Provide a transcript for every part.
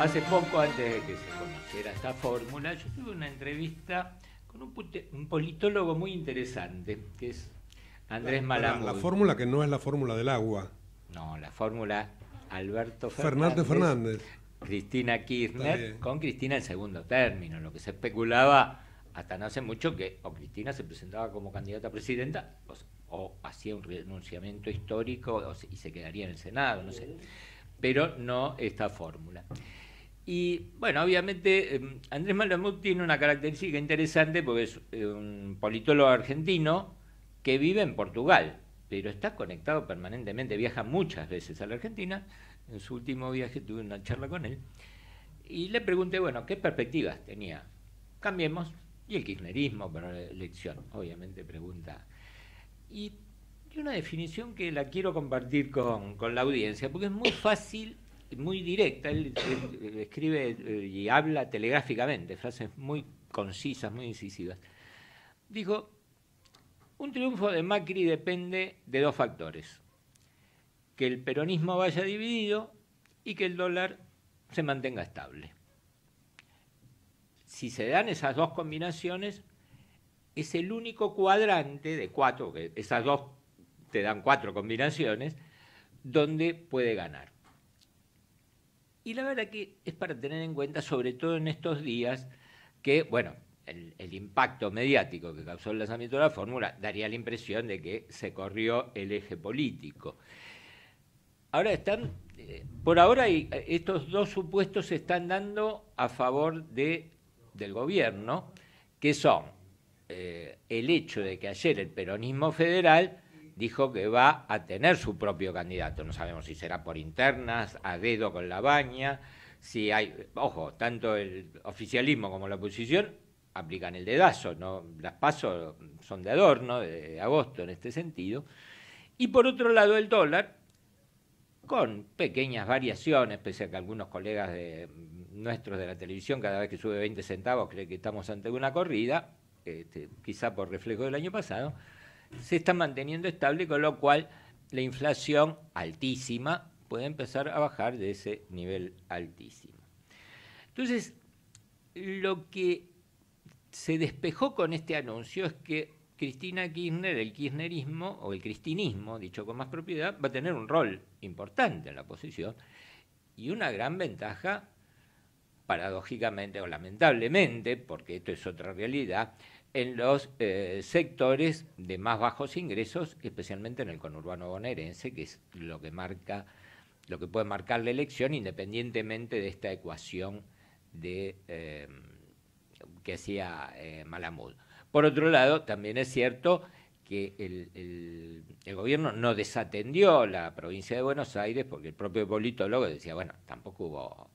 Hace poco, antes de que se conociera esta fórmula, yo tuve una entrevista con un, politólogo muy interesante, que es Andrés Malamud. La, fórmula que no es la fórmula del agua. No, la fórmula Alberto Fernández. Fernández Fernández. Cristina Kirchner, con Cristina en segundo término, lo que se especulaba hasta no hace mucho que o Cristina se presentaba como candidata a presidenta o, hacía un renunciamiento histórico y se quedaría en el Senado, no sé. Pero no esta fórmula. Y bueno, obviamente em, Andrés Malamud tiene una característica interesante porque es eh, un politólogo argentino que vive en Portugal, pero está conectado permanentemente, viaja muchas veces a la Argentina. En su último viaje tuve una charla con él y le pregunté, bueno, ¿qué perspectivas tenía? Cambiemos. Y el kirchnerismo para la elección, obviamente, pregunta. Y, una definición que la quiero compartir con, con la audiencia, porque es muy fácil muy directa, él, escribe eh, y habla telegráficamente, frases muy concisas, muy incisivas. Dijo, un triunfo de Macri depende de dos factores, que el peronismo vaya dividido y que el dólar se mantenga estable. Si se dan esas dos combinaciones, es el único cuadrante de cuatro, que esas dos te dan cuatro combinaciones, donde puede ganar. Y la verdad que es para tener en cuenta, sobre todo en estos días, que, bueno, el, impacto mediático que causó el lanzamiento de la fórmula daría la impresión de que se corrió el eje político. Ahora están, eh, por ahora estos dos supuestos se están dando a favor del gobierno, que son eh, el hecho de que ayer el peronismo federal dijo que va a tener su propio candidato. No sabemos si será por internas, a dedo con la baña, si hay, ojo, tanto el oficialismo como la oposición aplican el dedazo, ¿no? las pasos son de adorno, de agosto en este sentido. Y por otro lado el dólar, con pequeñas variaciones, pese a que algunos colegas de, nuestros de la televisión cada vez que sube 20 centavos creen que estamos ante una corrida, este, quizá por reflejo del año pasado, se está manteniendo estable, con lo cual la inflación altísima puede empezar a bajar de ese nivel altísimo. Entonces, lo que se despejó con este anuncio es que Cristina Kirchner, el kirchnerismo o el cristinismo, dicho con más propiedad, va a tener un rol importante en la oposición y una gran ventaja, paradójicamente o lamentablemente, porque esto es otra realidad, en los eh, sectores de más bajos ingresos, especialmente en el conurbano bonaerense, que es lo que marca, lo que puede marcar la elección, independientemente de esta ecuación de, em, que hacía eh, Malamud. Por otro lado, también es cierto que el, el, gobierno no desatendió la provincia de Buenos Aires, porque el propio politólogo decía, bueno, tampoco hubo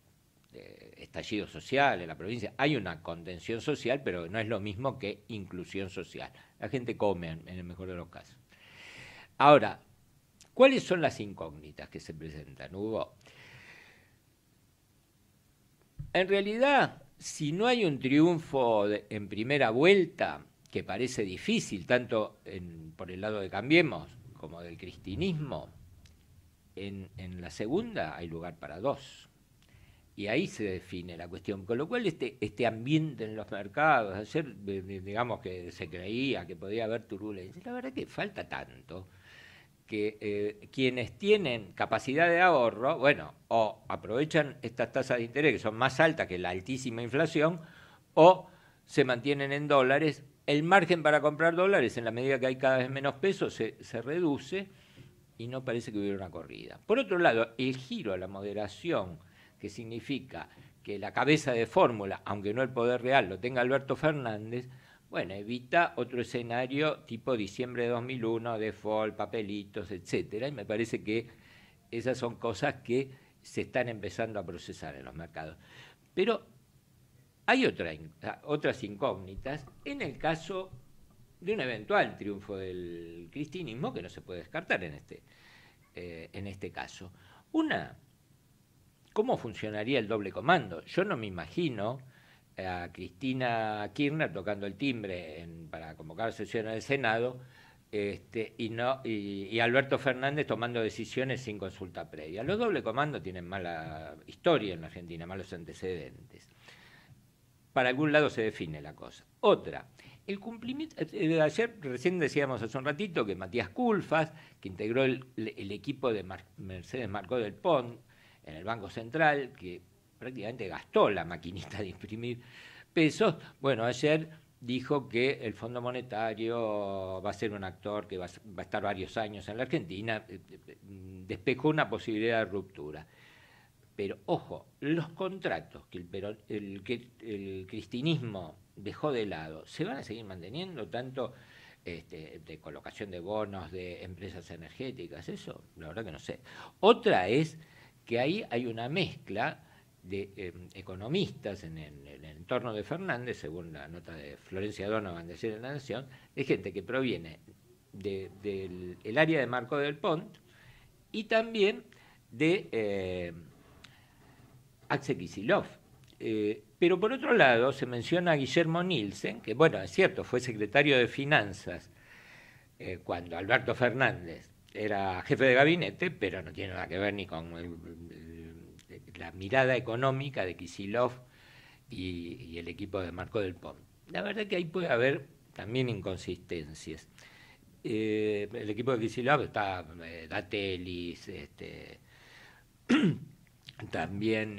estallido social en la provincia, hay una contención social, pero no es lo mismo que inclusión social. La gente come en el mejor de los casos. Ahora, ¿cuáles son las incógnitas que se presentan, Hugo? En realidad, si no hay un triunfo en primera vuelta, que parece difícil, tanto por el lado de Cambiemos como del cristinismo, en la segunda hay lugar para dos. Y ahí se define la cuestión. Con lo cual, este, este ambiente en los mercados, ayer, digamos que se creía que podía haber turbulencia, la verdad que falta tanto que eh, quienes tienen capacidad de ahorro, bueno, o aprovechan estas tasas de interés que son más altas que la altísima inflación, o se mantienen en dólares, el margen para comprar dólares en la medida que hay cada vez menos pesos se reduce y no parece que hubiera una corrida. Por otro lado, el giro a la moderación, que significa que la cabeza de fórmula, aunque no el poder real, lo tenga Alberto Fernández, bueno, evita otro escenario tipo diciembre de 2001, default, papelitos, etcétera, y me parece que esas son cosas que se están empezando a procesar en los mercados. Pero hay otras incógnitas en el caso de un eventual triunfo del cristinismo que no se puede descartar en este, eh, en este caso. Una ¿Cómo funcionaría el doble comando? Yo no me imagino a Cristina Kirchner tocando el timbre para convocar sesión del Senado este, y, no, y, Alberto Fernández tomando decisiones sin consulta previa. Los doble comandos tienen mala historia en la Argentina, malos antecedentes. Para algún lado se define la cosa. Otra, el cumplimiento. Eh, ayer recién decíamos hace un ratito que Matías Culfas, que integró el, equipo de Mercedes Marcó del Pont, en el Banco Central, que prácticamente gastó la maquinita de imprimir pesos, bueno, ayer dijo que el Fondo Monetario va a ser un actor que va a estar varios años en la Argentina, eh, eh, eh, despejó una posibilidad de ruptura. Pero ojo, los contratos que el, el, cristinismo dejó de lado, ¿se van a seguir manteniendo tanto este, de colocación de bonos de empresas energéticas? Eso, la verdad que no sé. Otra es que ahí hay una mezcla de eh, economistas en el, entorno de Fernández, según la nota de Florencia Donovan de Ayer en la Nación, de gente que proviene del área de Marco del Pont y también de eh, Axel eh, pero por otro lado, se menciona a Guillermo Nielsen, que bueno, es cierto, fue secretario de Finanzas cuando Alberto Fernández era jefe de gabinete, pero no tiene nada que ver ni con eh, eh, la mirada económica de Kisilov y, el equipo de Marco del Pont. La verdad que ahí puede haber también inconsistencias. Eh, el equipo de Kisilov está Datelis, este, también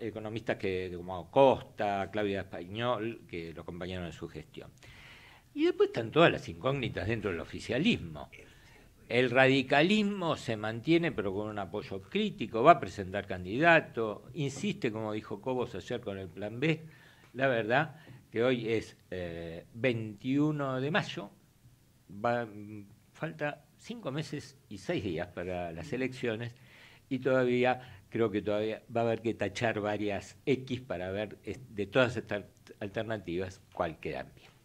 economistas que, como Costa, Claudia Español, que lo acompañaron en su gestión. Y después están todas las incógnitas dentro del oficialismo. El radicalismo se mantiene pero con un apoyo crítico, va a presentar candidato, insiste, como dijo Cobos ayer con el plan B, la verdad que hoy es 21 eh, de mayo, falta cinco meses y seis días para las elecciones y todavía creo que todavía va a haber que tachar varias X para ver de todas estas alternativas cuál queda bien.